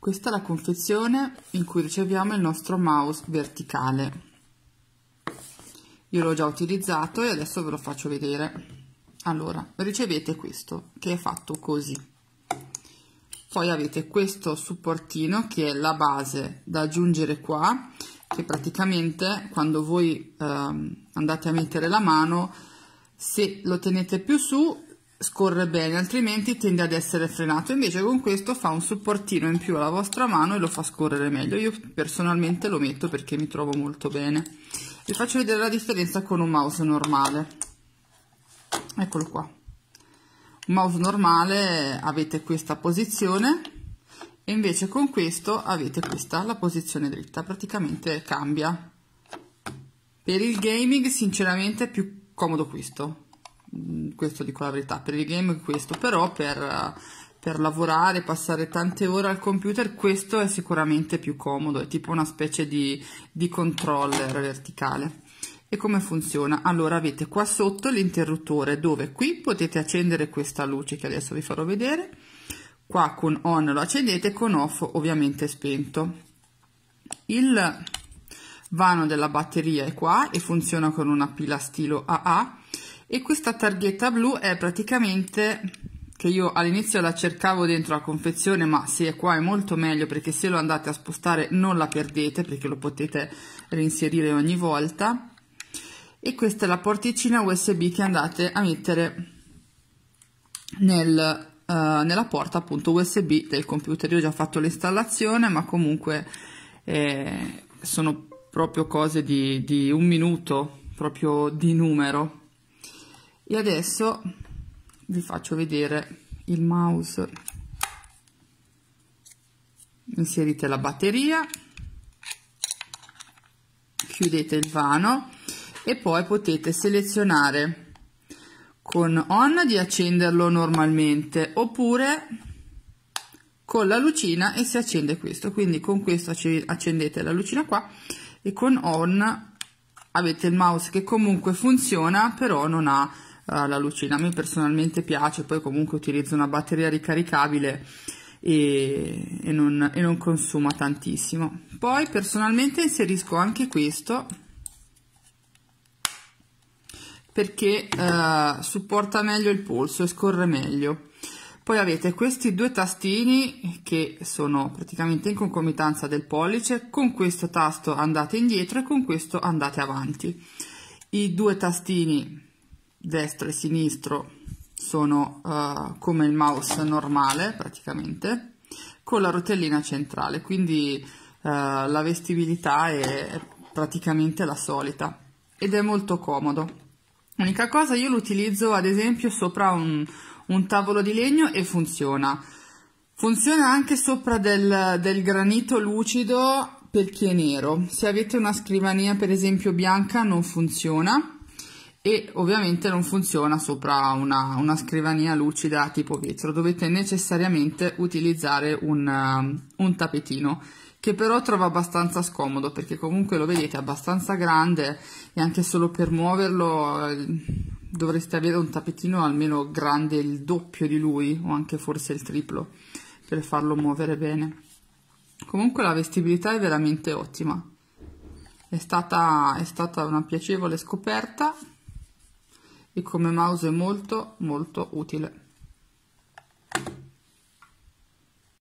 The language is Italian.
Questa è la confezione in cui riceviamo il nostro mouse verticale. Io l'ho già utilizzato e adesso ve lo faccio vedere. Allora, ricevete questo, che è fatto così. Poi avete questo supportino che è la base da aggiungere qua, che praticamente quando voi ehm, andate a mettere la mano, se lo tenete più su scorre bene altrimenti tende ad essere frenato invece con questo fa un supportino in più alla vostra mano e lo fa scorrere meglio io personalmente lo metto perché mi trovo molto bene vi faccio vedere la differenza con un mouse normale eccolo qua un mouse normale avete questa posizione e invece con questo avete questa la posizione dritta praticamente cambia per il gaming sinceramente è più comodo questo Mm, questo dico la verità, per il game questo, però per, eh, per lavorare, passare tante ore al computer, questo è sicuramente più comodo, è tipo una specie di, di controller verticale. E come funziona? Allora avete qua sotto l'interruttore dove qui potete accendere questa luce che adesso vi farò vedere, qua con on lo accendete, con off ovviamente spento. Il vano della batteria è qua e funziona con una pila stilo AA e questa targhetta blu è praticamente che io all'inizio la cercavo dentro la confezione ma se è qua è molto meglio perché se lo andate a spostare non la perdete perché lo potete reinserire ogni volta e questa è la porticina usb che andate a mettere nel, uh, nella porta appunto usb del computer io ho già fatto l'installazione ma comunque eh, sono proprio cose di, di un minuto proprio di numero e adesso vi faccio vedere il mouse inserite la batteria chiudete il vano e poi potete selezionare con on di accenderlo normalmente oppure con la lucina e si accende questo quindi con questo accendete la lucina qua e con on avete il mouse che comunque funziona però non ha eh, la lucina a me personalmente piace poi comunque utilizzo una batteria ricaricabile e, e, non, e non consuma tantissimo poi personalmente inserisco anche questo perché eh, supporta meglio il polso e scorre meglio poi avete questi due tastini che sono praticamente in concomitanza del pollice con questo tasto andate indietro e con questo andate avanti i due tastini destro e sinistro sono uh, come il mouse normale praticamente con la rotellina centrale quindi uh, la vestibilità è praticamente la solita ed è molto comodo l'unica cosa io lo utilizzo ad esempio sopra un, un tavolo di legno e funziona funziona anche sopra del, del granito lucido per chi è nero se avete una scrivania per esempio bianca non funziona e ovviamente non funziona sopra una, una scrivania lucida tipo vetro, dovete necessariamente utilizzare un, um, un tappetino che però trovo abbastanza scomodo perché comunque lo vedete è abbastanza grande e anche solo per muoverlo eh, dovreste avere un tappetino almeno grande il doppio di lui o anche forse il triplo per farlo muovere bene comunque la vestibilità è veramente ottima è stata, è stata una piacevole scoperta e come mouse è molto molto utile.